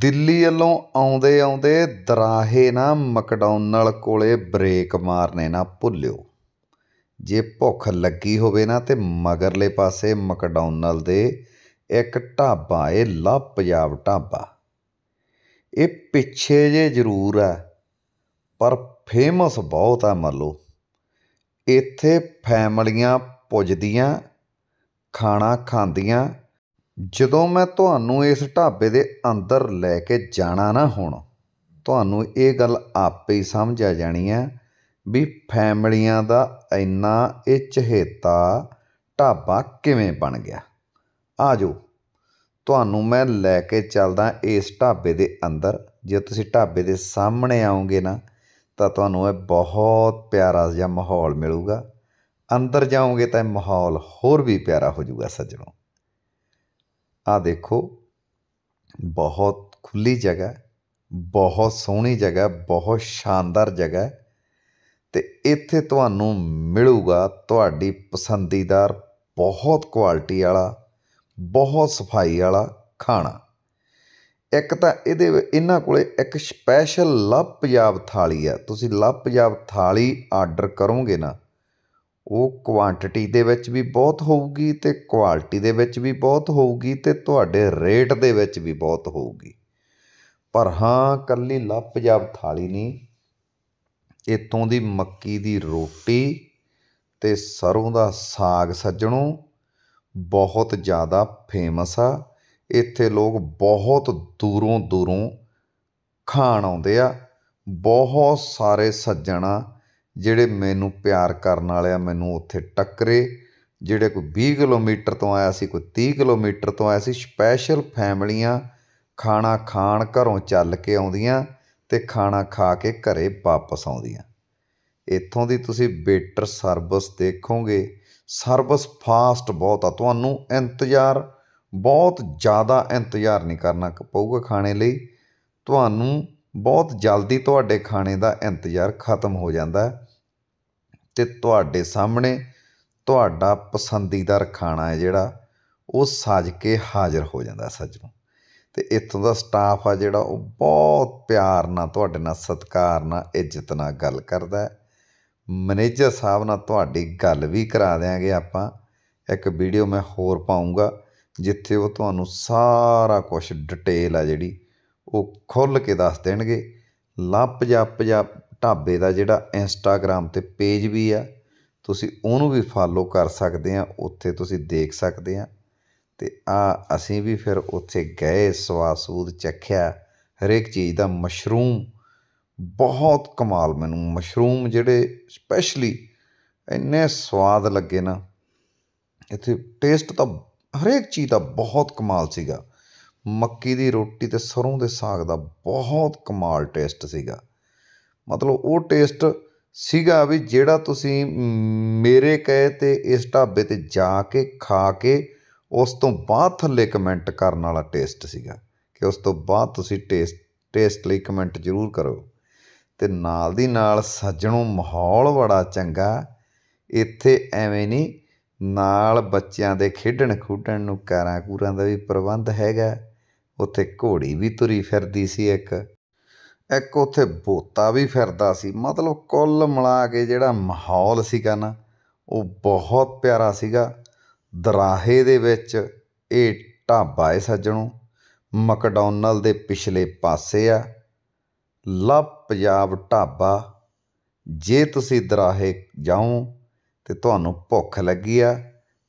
ਦਿੱਲੀ ਵੱਲੋਂ ਆਉਂਦੇ ਆਉਂਦੇ ਦਰਾਹੇ ਨਾ ਮਕਡੋਨਲ ਕੋਲੇ ਬ੍ਰੇਕ ਮਾਰਨੇ ਨਾ ਭੁੱਲਿਓ ਜੇ ਭੁੱਖ ਲੱਗੀ ਹੋਵੇ ਨਾ ਤੇ ਮਗਰਲੇ ਪਾਸੇ ਮਕਡੋਨਲ ਦੇ ਇੱਕ ਢਾਬਾ ਏ ਲਾ ਪੰਜਾਬ ਢਾਬਾ ਇਹ ਪਿੱਛੇ ਜੇ ਜ਼ਰੂਰ ਆ ਪਰ ਫੇਮਸ ਬਹੁਤ ਆ ਮੰਨ ਲਓ ਇੱਥੇ ਫੈਮਲੀਆਂ ਪੁੱਜਦੀਆਂ ਖਾਣਾ ਖਾਂਦੀਆਂ ਜਦੋਂ ਮੈਂ ਤੁਹਾਨੂੰ ਇਸ ਢਾਬੇ ਦੇ ਅੰਦਰ ਲੈ ਕੇ ਜਾਣਾ ਨਾ ਹੁਣ ਤੁਹਾਨੂੰ ਇਹ ਗੱਲ ਆਪੇ ਹੀ ਸਮਝ ਆ ਜਾਣੀ ਹੈ ਵੀ ਫੈਮਲੀਆਂ ਦਾ ਇੰਨਾ ਇਹ ਚਹੇਤਾ ਢਾਬਾ ਕਿਵੇਂ ਬਣ ਗਿਆ ਆ ਜਾਓ ਤੁਹਾਨੂੰ ਮੈਂ ਲੈ ਕੇ ਚੱਲਦਾ ਇਸ ਢਾਬੇ ਦੇ ਅੰਦਰ ਜੇ ਤੁਸੀਂ ਢਾਬੇ ਦੇ ਸਾਹਮਣੇ ਆਉਂਗੇ ਨਾ ਤਾਂ ਤੁਹਾਨੂੰ ਇਹ ਬਹੁਤ ਪਿਆਰਾ ਜਿਹਾ ਮਾਹੌਲ ਮਿਲੂਗਾ ਅੰਦਰ ਜਾਓਗੇ ਤਾਂ ਇਹ ਮਾਹੌਲ ਹੋਰ ਵੀ ਪਿਆਰਾ ਹੋ ਜਾਊਗਾ ਸੱਜਣੋ ਆ ਦੇਖੋ ਬਹੁਤ ਖੁੱਲੀ ਜਗ੍ਹਾ ਬਹੁਤ ਸੋਹਣੀ ਜਗ੍ਹਾ ਬਹੁਤ ਸ਼ਾਨਦਾਰ ਜਗ੍ਹਾ ਤੇ ਇੱਥੇ ਤੁਹਾਨੂੰ ਮਿਲੂਗਾ ਤੁਹਾਡੀ ਪਸੰਦੀਦਾਰ ਬਹੁਤ ਕੁਆਲਿਟੀ ਵਾਲਾ ਬਹੁਤ ਸਫਾਈ ਵਾਲਾ ਖਾਣਾ ਇੱਕ ਤਾਂ ਇਹਦੇ ਇਹਨਾਂ ਕੋਲੇ ਇੱਕ ਸਪੈਸ਼ਲ ਲਵ ਪੰਜਾਬ ਥਾਲੀ ਆ ਤੁਸੀਂ ਲਵ ਪੰਜਾਬ ਥਾਲੀ ਆਰਡਰ ਕਰੋਗੇ ਨਾ ਉਹ ਕੁਆਂਟਿਟੀ ਦੇ ਵਿੱਚ ਵੀ ਬਹੁਤ ਹੋਊਗੀ ਅਤੇ ਕੁਆਲਿਟੀ ਦੇ ਵਿੱਚ ਵੀ ਬਹੁਤ ਹੋਊਗੀ ਅਤੇ ਤੁਹਾਡੇ ਰੇਟ ਦੇ ਵਿੱਚ ਵੀ ਬਹੁਤ ਹੋਊਗੀ ਪਰ ਹਾਂ ਇਕੱਲੀ ਪੰਜਾਬ ਥਾਲੀ ਨਹੀਂ ਇੱਥੋਂ ਦੀ ਮੱਕੀ ਦੀ ਰੋਟੀ ਅਤੇ ਸਰੋਂ ਦਾ ਸਾਗ ਸੱਜਣੋ ਬਹੁਤ ਜ਼ਿਆਦਾ ਫੇਮਸ ਆ ਇੱਥੇ ਲੋਕ ਬਹੁਤ ਦੂਰੋਂ ਦੂਰੋਂ ਖਾਣ ਆਉਂਦੇ ਆ ਬਹੁਤ ਸਾਰੇ ਸੱਜਣ ਆ ਜਿਹੜੇ ਮੈਨੂੰ ਪਿਆਰ ਕਰਨ ਵਾਲੇ ਆ ਮੈਨੂੰ ਉੱਥੇ ਟੱਕਰੇ ਜਿਹੜੇ ਕੋਈ 20 ਕਿਲੋਮੀਟਰ ਤੋਂ ਆਇਆ ਸੀ ਕੋਈ 30 ਕਿਲੋਮੀਟਰ ਤੋਂ ਆਇਆ ਸੀ ਸਪੈਸ਼ਲ ਫੈਮਲੀਆਂ ਖਾਣਾ ਖਾਣ ਘਰੋਂ ਚੱਲ ਕੇ ਆਉਂਦੀਆਂ ਤੇ ਖਾਣਾ ਖਾ ਕੇ ਘਰੇ ਵਾਪਸ ਆਉਂਦੀਆਂ ਇੱਥੋਂ ਦੀ ਤੁਸੀਂ ਬੇਟਰ ਸਰਵਿਸ ਦੇਖੋਗੇ ਸਰਵਿਸ ਫਾਸਟ ਬਹੁਤ ਆ ਤੁਹਾਨੂੰ ਇੰਤਜ਼ਾਰ ਬਹੁਤ ਜ਼ਿਆਦਾ ਇੰਤਜ਼ਾਰ ਨਹੀਂ ਕਰਨਾ ਪਊਗਾ ਖਾਣੇ ਲਈ ਤੁਹਾਨੂੰ ਬਹੁਤ ਜਲਦੀ ਤੁਹਾਡੇ ਖਾਣੇ ਦਾ ਇੰਤਜ਼ਾਰ ਖਤਮ ਹੋ ਜਾਂਦਾ ਤੇ ਤੁਹਾਡੇ ਸਾਹਮਣੇ ਤੁਹਾਡਾ ਪਸੰਦੀਦਾ ਖਾਣਾ ਹੈ ਜਿਹੜਾ ਉਹ ਸਜ ਕੇ ਹਾਜ਼ਰ ਹੋ ਜਾਂਦਾ ਸੱਜਣੋ ਤੇ ਇੱਥੋਂ ਦਾ ਸਟਾਫ ਆ ਜਿਹੜਾ ਉਹ ਬਹੁਤ ਪਿਆਰ ਨਾਲ ਤੁਹਾਡੇ ਨਾਲ ਸਤਿਕਾਰ ਨਾਲ ਇੱਜ਼ਤ ਨਾਲ ਗੱਲ ਕਰਦਾ ਮੈਨੇਜਰ ਸਾਹਿਬ ਨਾਲ ਤੁਹਾਡੀ ਗੱਲ ਵੀ ਕਰਾ ਦਿਆਂਗੇ ਆਪਾਂ ਇੱਕ ਵੀਡੀਓ ਮੈਂ ਹੋਰ ਪਾਉਂਗਾ ਜਿੱਥੇ ਉਹ ਤੁਹਾਨੂੰ ਸਾਰਾ ਕੁਝ ਡਿਟੇਲ ਆ ਜਿਹੜੀ ਉਹ ਖੁੱਲ ਕੇ ਦੱਸ ਦੇਣਗੇ ਲੱਪ ਪੰਜਾਬ ਪਜਾ ਢਾਬੇ ਦਾ ਜਿਹੜਾ ਇੰਸਟਾਗ੍ਰam 'ਤੇ ਪੇਜ ਵੀ ਆ ਤੁਸੀਂ ਉਹਨੂੰ ਵੀ ਫਾਲੋ ਕਰ ਸਕਦੇ ਆ ਉੱਥੇ ਤੁਸੀਂ ਦੇਖ ਸਕਦੇ ਆ ਤੇ ਆ ਅਸੀਂ ਵੀ ਫਿਰ ਉੱਥੇ ਗਏ ਸਵਾਸੂਦ ਚੱਖਿਆ ਚੱਖਿਆ ਹਰੇਕ ਚੀਜ਼ ਦਾ ਮਸ਼ਰੂਮ ਬਹੁਤ ਕਮਾਲ ਮੈਨੂੰ ਮਸ਼ਰੂਮ ਜਿਹੜੇ ਸਪੈਸ਼ਲੀ ਇੰਨੇ ਸਵਾਦ ਲੱਗੇ ਨਾ ਇੱਥੇ ਟੇਸਟ ਤਾਂ ਹਰੇਕ ਚੀਜ਼ ਦਾ ਬਹੁਤ ਕਮਾਲ ਸੀਗਾ ਮੱਕੀ ਦੀ ਰੋਟੀ ਤੇ ਸਰੋਂ ਦੇ ਸਾਗ ਦਾ ਬਹੁਤ ਕਮਾਲ ਟੇਸਟ ਸੀਗਾ ਮਤਲਬ ਉਹ ਟੇਸਟ ਸੀਗਾ ਵੀ ਜਿਹੜਾ ਤੁਸੀਂ ਮੇਰੇ ਕਹੇ 'ਤੇ ਇਸ ਢਾਬੇ 'ਤੇ ਜਾ ਕੇ ਖਾ ਕੇ ਉਸ ਤੋਂ ਬਾਅਦ ਥੱਲੇ ਕਮੈਂਟ ਕਰਨ ਵਾਲਾ ਟੇਸਟ ਸੀਗਾ ਕਿ ਉਸ ਤੋਂ ਬਾਅਦ ਤੁਸੀਂ ਟੇਸਟ ਟੇਸਟ ਲਈ ਕਮੈਂਟ ਜ਼ਰੂਰ ਕਰੋ ਤੇ ਨਾਲ ਦੀ ਨਾਲ ਸੱਜਣੋਂ ਮਾਹੌਲ ਬੜਾ ਚੰਗਾ ਇੱਥੇ ਐਵੇਂ ਨਹੀਂ ਨਾਲ ਬੱਚਿਆਂ ਦੇ ਖੇਡਣ ਖੂਡਣ ਨੂੰ ਕਾਰਾਂ ਕੂਰਾਂ ਦਾ ਵੀ ਪ੍ਰਬੰਧ ਹੈਗਾ ਉੱਥੇ ਘੋੜੀ ਵੀ ਤੁਰੀ ਫਿਰਦੀ ਸੀ ਇੱਕ ਇੱਕ ਉੱਥੇ ਬੋਤਾ ਵੀ ਫਿਰਦਾ ਸੀ ਮਤਲਬ ਕੁੱਲ ਮਿਲਾ ਕੇ ਜਿਹੜਾ ਮਾਹੌਲ ਸੀਗਾ ਨਾ ਉਹ ਬਹੁਤ ਪਿਆਰਾ ਸੀਗਾ ਦਰਾਹੇ ਦੇ ਵਿੱਚ ਇਹ ਢਾਬਾ ਹੈ ਸੱਜਣੋ ਮਕਡੋਨਲ ਦੇ ਪਿਛਲੇ ਪਾਸੇ ਆ ਲਵ ਪੰਜਾਬ ਢਾਬਾ ਜੇ ਤੁਸੀਂ ਦਰਾਹੇ ਜਾਓ ਤੇ ਤੁਹਾਨੂੰ ਭੁੱਖ ਲੱਗੀ ਆ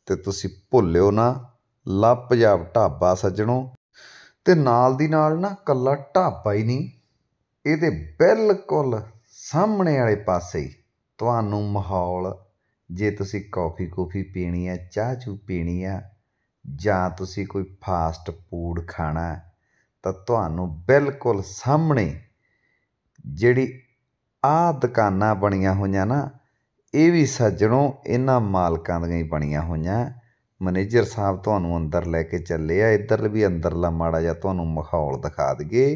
ਤੇ ਤੁਸੀਂ ਭੁੱਲਿਓ ਨਾ ਲਵ ਪੰਜਾਬ ਢਾਬਾ ਸੱਜਣੋ ਤੇ ਨਾਲ ਦੀ ਨਾਲ ਨਾ ਕੱਲਾ ਢਾਬਾ ਹੀ ਨਹੀਂ ਇਹਦੇ ਬਿਲਕੁਲ ਸਾਹਮਣੇ ਵਾਲੇ ਪਾਸੇ ਤੁਹਾਨੂੰ ਮਾਹੌਲ ਜੇ ਤੁਸੀਂ ਕੌਫੀ ਕੂਫੀ ਪੀਣੀ ਹੈ ਚਾਹ ਚੂ ਪੀਣੀ ਹੈ ਜਾਂ ਤੁਸੀਂ ਕੋਈ ਫਾਸਟ ਫੂਡ ਖਾਣਾ ਤਾਂ ਤੁਹਾਨੂੰ ਬਿਲਕੁਲ ਸਾਹਮਣੇ ਜਿਹੜੀ ਆ ਦੁਕਾਨਾਂ ਬਣੀਆਂ ਹੋਈਆਂ ਨਾ ਇਹ ਵੀ ਸੱਜਣੋਂ ਇਹਨਾਂ ਮਾਲਕਾਂ ਦੀਆਂ ਹੀ ਬਣੀਆਂ ਹੋਈਆਂ ਮੈਨੇਜਰ ਸਾਹਿਬ ਤੁਹਾਨੂੰ ਅੰਦਰ ਲੈ ਕੇ ਚੱਲੇ ਆ ਇੱਧਰ ਵੀ ਅੰਦਰਲਾ ਮਾੜਾ ਜਿਹਾ ਤੁਹਾਨੂੰ ਮਾਹੌਲ ਦਿਖਾ ਦਈਏ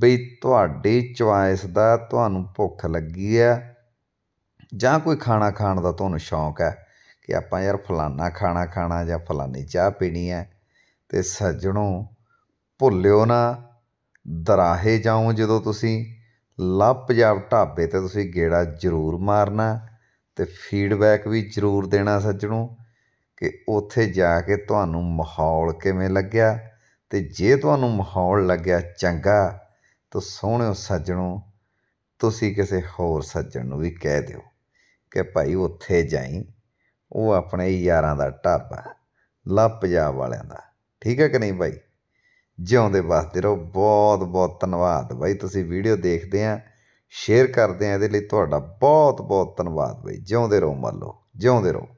ਬਈ ਤੁਹਾਡੀ ਚੁਆਇਸ ਦਾ ਤੁਹਾਨੂੰ ਭੁੱਖ ਲੱਗੀ ਆ ਜਾਂ ਕੋਈ ਖਾਣਾ ਖਾਣ ਦਾ ਤੁਹਾਨੂੰ ਸ਼ੌਂਕ ਹੈ ਕਿ ਆਪਾਂ ਯਾਰ ਫਲਾਨਾ ਖਾਣਾ ਖਾਣਾ ਜਾਂ ਫਲਾਨੀ ਚਾਹ ਪੀਣੀ ਹੈ ਤੇ ਸੱਜਣੋ ਭੁੱਲਿਓ ਨਾ ਦਰਾਹੇ ਜਾਓ ਜਦੋਂ ਤੁਸੀਂ ਲਾ ਪੰਜਾਬ ਢਾਬੇ ਤੇ ਤੁਸੀਂ ਗੇੜਾ ਜ਼ਰੂਰ ਮਾਰਨਾ ਤੇ ਫੀਡਬੈਕ ਵੀ ਜ਼ਰੂਰ ਦੇਣਾ ਸੱਜਣੋ ਕਿ ਉੱਥੇ ਜਾ ਕੇ ਤੁਹਾਨੂੰ ਮਾਹੌਲ ਕਿਵੇਂ ਲੱਗਿਆ ਤੇ ਜੇ ਤੁਹਾਨੂੰ ਮਾਹੌਲ ਲੱਗਿਆ ਚੰਗਾ ਤਾਂ ਸੋਹਣਿਓ ਸੱਜਣੋ ਤੁਸੀਂ ਕਿਸੇ ਹੋਰ ਸੱਜਣ ਨੂੰ ਵੀ ਕਹਿ ਦਿਓ ਕਿ ਭਾਈ ਉੱਥੇ ਜਾਈ ਉਹ ਆਪਣੇ ਯਾਰਾਂ ਦਾ ਢਾਬਾ ਲਾ ਪੰਜਾਬ ਵਾਲਿਆਂ ਦਾ ਠੀਕ ਹੈ ਕਿ ਨਹੀਂ ਭਾਈ ਜਿਉਂਦੇ ਵਾਸਤੇ ਰਹੋ ਬਹੁਤ ਬਹੁਤ ਧੰਨਵਾਦ ਭਾਈ ਤੁਸੀਂ ਵੀਡੀਓ ਦੇਖਦੇ ਆ ਸ਼ੇਅਰ ਕਰਦੇ ਆ ਇਹਦੇ ਲਈ ਤੁਹਾਡਾ ਬਹੁਤ ਬਹੁਤ ਧੰਨਵਾਦ ਭਾਈ ਜਿਉਂਦੇ ਰਹੋ ਮੰਨ ਲਓ ਜਿਉਂਦੇ ਰਹੋ